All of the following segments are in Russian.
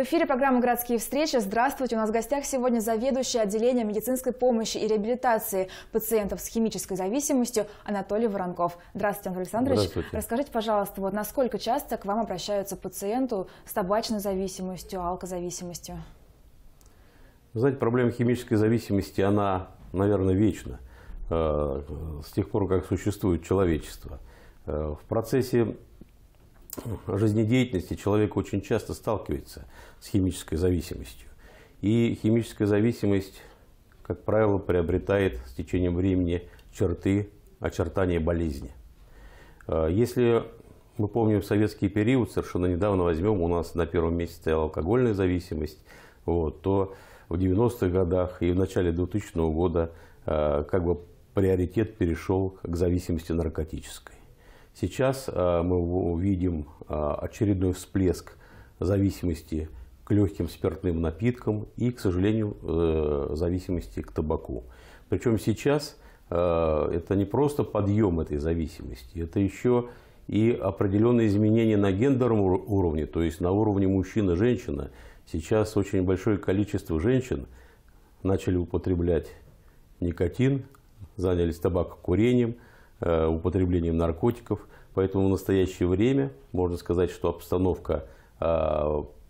В эфире программа «Городские встречи». Здравствуйте. У нас в гостях сегодня заведующий отделением медицинской помощи и реабилитации пациентов с химической зависимостью Анатолий Воронков. Здравствуйте, Анатолий Александрович. Здравствуйте. Расскажите, пожалуйста, вот насколько часто к вам обращаются пациенту с табачной зависимостью, алкозависимостью? Вы знаете, проблема химической зависимости, она, наверное, вечна. Э, с тех пор, как существует человечество. Э, в процессе жизнедеятельности человек очень часто сталкивается с химической зависимостью. И химическая зависимость, как правило, приобретает с течением времени черты, очертания болезни. А, если мы помним советский период, совершенно недавно возьмем, у нас на первом месте стояла алкогольная зависимость, вот, то в 90-х годах и в начале 2000 года а, как бы приоритет перешел к зависимости наркотической. Сейчас э, мы увидим э, очередной всплеск зависимости к легким спиртным напиткам и, к сожалению, э, зависимости к табаку. Причем сейчас это не просто подъем этой зависимости, это еще и определенные изменения на гендерном уровне, то есть на уровне мужчина-женщина. Сейчас очень большое количество женщин начали употреблять никотин, занялись табакокурением – Э, употреблением наркотиков. Поэтому в настоящее время можно сказать, что обстановка э,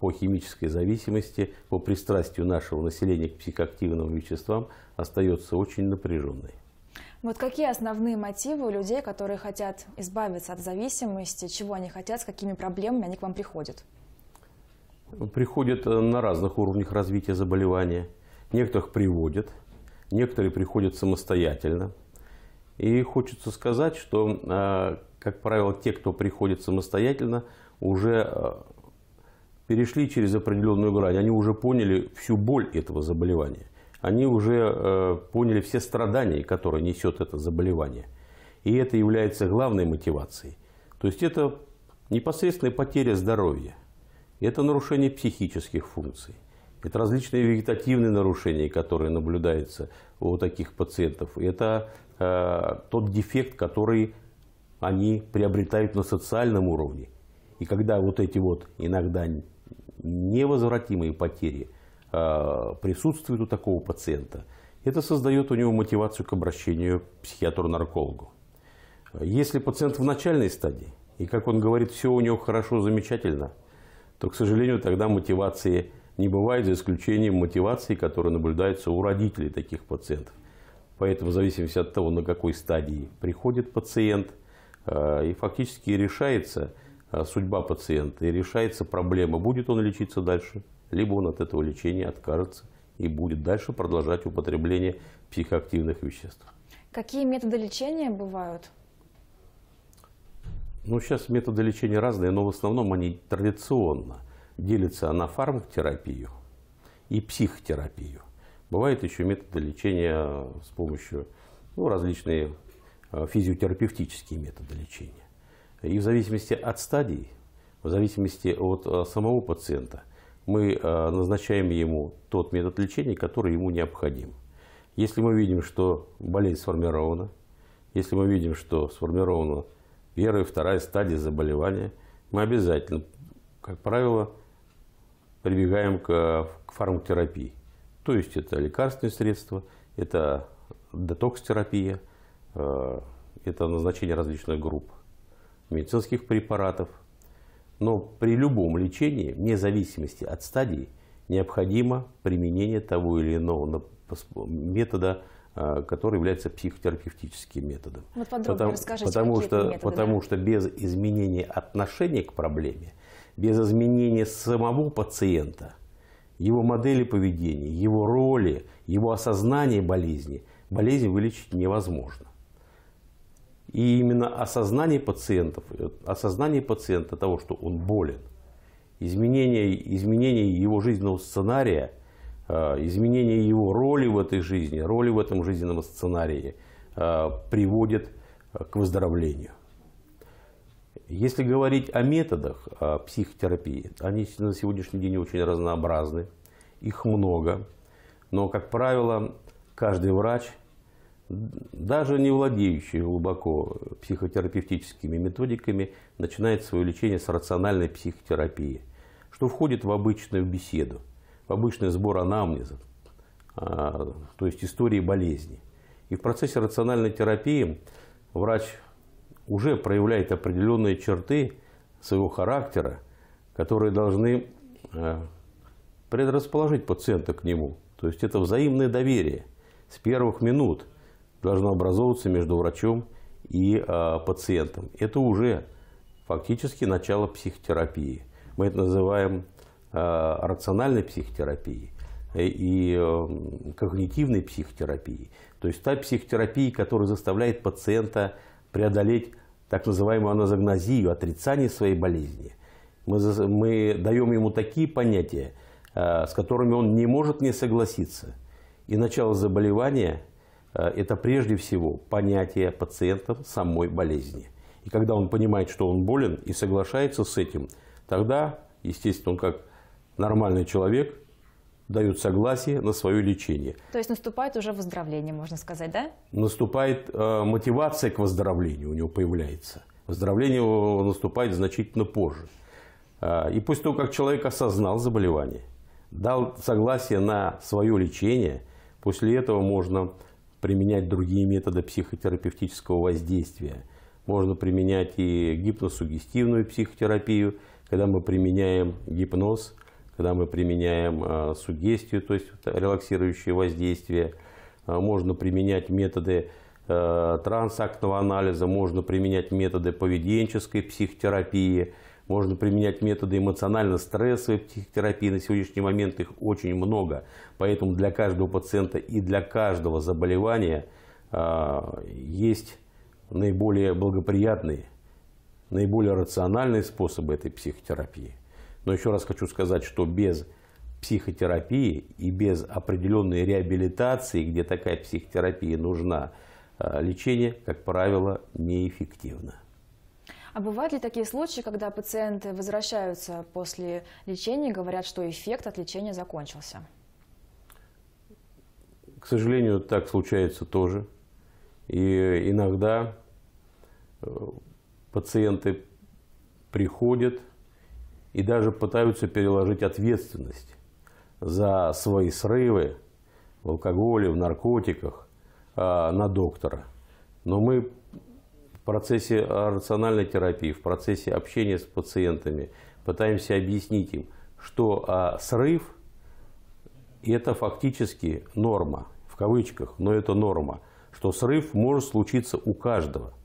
по химической зависимости, по пристрастию нашего населения к психоактивным веществам остается очень напряженной. Вот какие основные мотивы у людей, которые хотят избавиться от зависимости, чего они хотят, с какими проблемами они к вам приходят? Приходят э, на разных уровнях развития заболевания. Некоторых приводят, некоторые приходят самостоятельно. И хочется сказать, что, а, как правило, те, кто приходит самостоятельно, уже а, перешли через определенную грань. Они уже поняли всю боль этого заболевания. Они уже а, поняли все страдания, которые несет это заболевание. И это является главной мотивацией. То есть это непосредственная потеря здоровья. Это нарушение психических функций. Это различные вегетативные нарушения, которые наблюдаются у таких пациентов. Это Э, тот дефект, который они приобретают на социальном уровне. И когда вот эти вот иногда невозвратимые потери э, присутствуют у такого пациента, это создает у него мотивацию к обращению к психиатру-наркологу. Если пациент в начальной стадии, и как он говорит, все у него хорошо, замечательно, то, к сожалению, тогда мотивации не бывает, за исключением мотивации, которая наблюдается у родителей таких пациентов. Поэтому в зависимости от того, на какой стадии приходит пациент, э, и фактически решается э, судьба пациента, и решается проблема, будет он лечиться дальше, либо он от этого лечения откажется и будет дальше продолжать употребление психоактивных веществ. Какие методы лечения бывают? Ну, сейчас методы лечения разные, но в основном они традиционно делятся на фармакотерапию и психотерапию. Бывают еще методы лечения с помощью ну, различные э, физиотерапевтические методы лечения. И в зависимости от стадий, в зависимости от э, самого пациента, мы э, назначаем ему тот метод лечения, который ему необходим. Если мы видим, что болезнь сформирована, если мы видим, что сформирована первая и вторая стадия заболевания, мы обязательно, как правило, прибегаем к, к фармакотерапии. То есть это лекарственные средства, это детокс-терапия, э, это назначение различных групп медицинских препаратов. Но при любом лечении, вне зависимости от стадии, необходимо применение того или иного метода, э, который является психотерапевтическим методом. Вот подробнее потому, расскажите, потому что, методы, Потому да? что без изменения отношения к проблеме, без изменения самого пациента – его модели поведения, его роли, его осознание болезни, болезнь вылечить невозможно. И именно осознание пациентов, э, осознание пациента того, что он болен, изменение, изменение его жизненного сценария, э, изменение его роли в этой жизни, роли в этом жизненном сценарии э, приводит к выздоровлению. Если говорить о методах о психотерапии, они на сегодняшний день очень разнообразны, их много, но, как правило, каждый врач, даже не владеющий глубоко психотерапевтическими методиками, начинает свое лечение с рациональной психотерапии, что входит в обычную беседу, в обычный сбор анамнеза, а, то есть истории болезни. И в процессе рациональной терапии врач уже проявляет определенные черты своего характера, которые должны э, предрасположить пациента к нему. То есть это взаимное доверие. С первых минут должно образовываться между врачом и э, пациентом. Это уже фактически начало психотерапии. Мы это называем э, рациональной психотерапией и когнитивной психотерапией. То есть та психотерапия, которая заставляет пациента преодолеть так называемую аназогнозию, отрицание своей болезни. Мы, мы даем ему такие понятия, э, с которыми он не может не согласиться. И начало заболевания э, – это прежде всего понятие пациентом самой болезни. И когда он понимает, что он болен и соглашается с этим, тогда, естественно, он как нормальный человек дают согласие на свое лечение. То есть наступает уже выздоровление, можно сказать, да? Наступает э, мотивация к выздоровлению у него появляется. Выздоровление наступает значительно позже. Э, и после того, как человек осознал заболевание, дал согласие на свое лечение, после этого можно применять другие методы психотерапевтического воздействия. Можно применять и гипносугестивную психотерапию, когда мы применяем гипноз когда мы применяем а, сугестию, то есть релаксирующее воздействие, а, Можно применять методы а, трансактного анализа, можно применять методы поведенческой психотерапии, можно применять методы эмоционально-стрессовой психотерапии. На сегодняшний момент их очень много. Поэтому для каждого пациента и для каждого заболевания есть наиболее благоприятные, наиболее рациональные способы этой психотерапии. Но еще раз хочу сказать, что без психотерапии и без определенной реабилитации, где такая психотерапия нужна, э, лечение, как правило, неэффективно. А бывают ли такие случаи, когда пациенты возвращаются после лечения и говорят, что эффект от лечения закончился? К сожалению, так случается тоже. И иногда э, пациенты приходят и даже пытаются переложить ответственность за свои срывы в алкоголе, в наркотиках а, на доктора. Но мы в процессе рациональной терапии, в процессе общения с пациентами пытаемся объяснить им, что а, срыв – это фактически норма, в кавычках, но это норма, что срыв может случиться у каждого –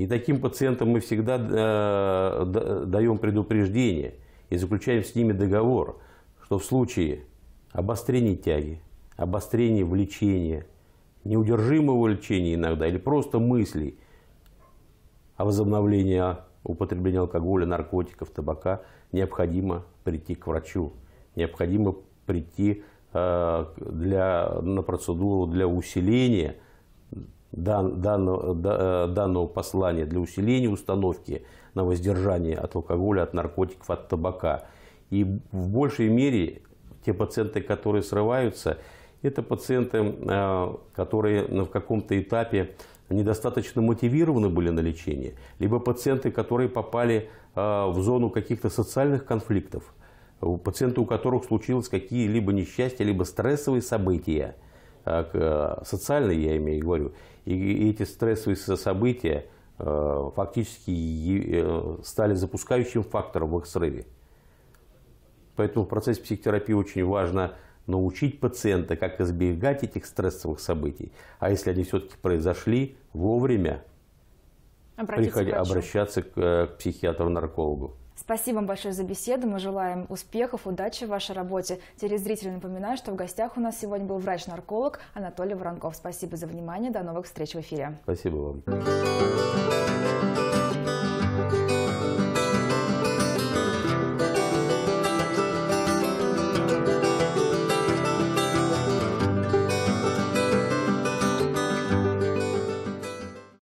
и таким пациентам мы всегда э, даем предупреждение и заключаем с ними договор, что в случае обострения тяги, обострения влечения, неудержимого лечения иногда или просто мыслей о возобновлении употребления алкоголя, наркотиков, табака, необходимо прийти к врачу, необходимо прийти э, для, на процедуру для усиления дан, данного, э, данного послания для усиления установки на воздержание от алкоголя, от наркотиков, от табака. И в большей мере те пациенты, которые срываются, это пациенты, э, которые в каком-то этапе недостаточно мотивированы были на лечение, либо пациенты, которые попали э, в зону каких-то социальных конфликтов, пациенты, у которых случилось какие-либо несчастья, либо стрессовые события – а, а, социально я имею в виду и эти стрессовые события э, фактически э, стали запускающим фактором в их срыве. Поэтому в процессе психотерапии очень важно научить пациента, как избегать этих стрессовых событий. А если они все-таки произошли, вовремя приходи, обращаться к, э, к психиатру-наркологу. Спасибо вам большое за беседу. Мы желаем успехов, удачи в вашей работе. Телезрители напоминаю, что в гостях у нас сегодня был врач-нарколог Анатолий Воронков. Спасибо за внимание. До новых встреч в эфире. Спасибо вам.